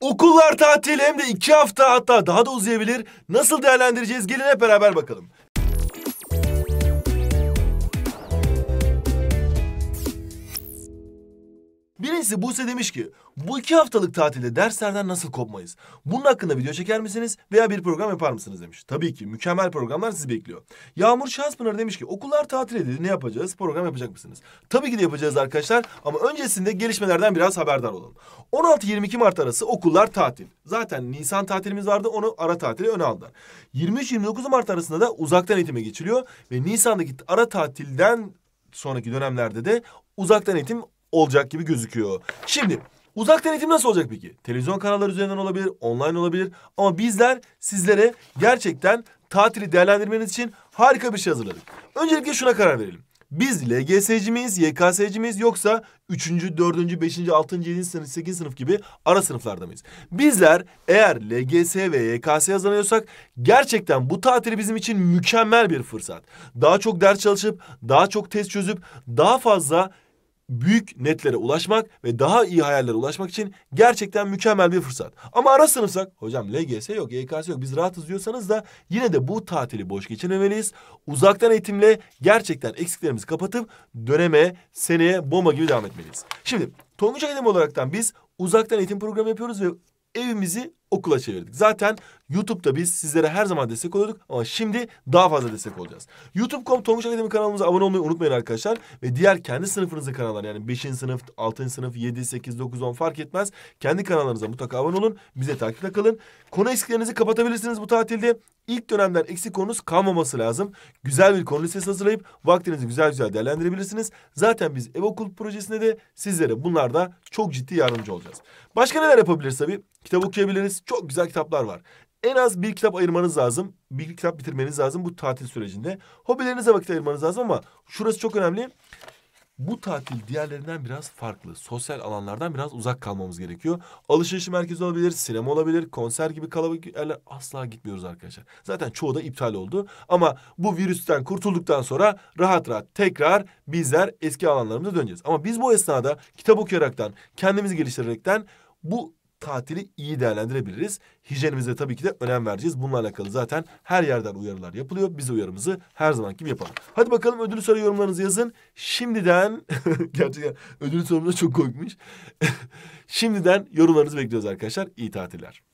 Okullar tatil hem de iki hafta hatta daha da uzayabilir. Nasıl değerlendireceğiz? Gelin hep beraber bakalım. Birincisi Buse demiş ki bu iki haftalık tatilde derslerden nasıl kopmayız? Bunun hakkında video çeker misiniz veya bir program yapar mısınız demiş. Tabii ki mükemmel programlar sizi bekliyor. Yağmur Şahspınar demiş ki okullar tatil edildi ne yapacağız program yapacak mısınız? Tabii ki de yapacağız arkadaşlar ama öncesinde gelişmelerden biraz haberdar olalım. 16-22 Mart arası okullar tatil. Zaten Nisan tatilimiz vardı onu ara tatili öne aldılar. 23-29 Mart arasında da uzaktan eğitime geçiliyor ve Nisan'daki ara tatilden sonraki dönemlerde de uzaktan eğitim olacak gibi gözüküyor. Şimdi Uzak denetim nasıl olacak peki? Televizyon kanalları üzerinden olabilir, online olabilir. Ama bizler sizlere gerçekten tatili değerlendirmeniz için harika bir şey hazırladık. Öncelikle şuna karar verelim. Biz LGS'ci miyiz, YKS'ci miyiz yoksa 3. 4. 5. 6. 7. sınıf, 8. sınıf gibi ara sınıflarda mıyız? Bizler eğer LGS ve YKS hazırlanıyorsak gerçekten bu tatili bizim için mükemmel bir fırsat. Daha çok ders çalışıp, daha çok test çözüp, daha fazla büyük netlere ulaşmak ve daha iyi hayallere ulaşmak için gerçekten mükemmel bir fırsat. Ama ara sınıfsak hocam LGS yok, YKS yok biz rahatız diyorsanız da yine de bu tatili boş geçirmemeliyiz. Uzaktan eğitimle gerçekten eksiklerimizi kapatıp döneme, seneye bomba gibi devam etmeliyiz. Şimdi Tonguç Akademi olaraktan biz uzaktan eğitim programı yapıyoruz ve evimizi okula çevirdik. Zaten YouTube'da biz sizlere her zaman destek oluyorduk ama şimdi daha fazla destek olacağız. YouTube.com Tonguç Akademi kanalımıza abone olmayı unutmayın arkadaşlar. Ve diğer kendi sınıfınızın kanallar yani 5. sınıf, 6. sınıf, 7, 8, 9, 10 fark etmez. Kendi kanallarınıza mutlaka abone olun. Bize takipte kalın. Konu eksiklerinizi kapatabilirsiniz bu tatilde. İlk dönemden eksik konunuz kalmaması lazım. Güzel bir konu listesi hazırlayıp vaktinizi güzel güzel değerlendirebilirsiniz. Zaten biz ev okul projesinde de sizlere bunlarda çok ciddi yardımcı olacağız. Başka neler yapabiliriz tabii? Kitap okuyabiliriz, çok güzel kitaplar var. En az bir kitap ayırmanız lazım. Bir kitap bitirmeniz lazım bu tatil sürecinde. Hobilerinize vakit ayırmanız lazım ama şurası çok önemli. Bu tatil diğerlerinden biraz farklı. Sosyal alanlardan biraz uzak kalmamız gerekiyor. Alışveriş merkezi olabilir, sinema olabilir, konser gibi kalabalık yerler asla gitmiyoruz arkadaşlar. Zaten çoğu da iptal oldu. Ama bu virüsten kurtulduktan sonra rahat rahat tekrar bizler eski alanlarımıza döneceğiz. Ama biz bu esnada kitap okuyaraktan, kendimizi geliştirerekten bu tatili iyi değerlendirebiliriz. Hijyenimize tabii ki de önem vereceğiz. Bununla alakalı zaten her yerden uyarılar yapılıyor. Biz uyarımızı her zaman gibi yapalım. Hadi bakalım ödülü soru yorumlarınızı yazın. Şimdiden gerçekten ödülü sorumuz çok koymuş. Şimdiden yorumlarınızı bekliyoruz arkadaşlar. İyi tatiller.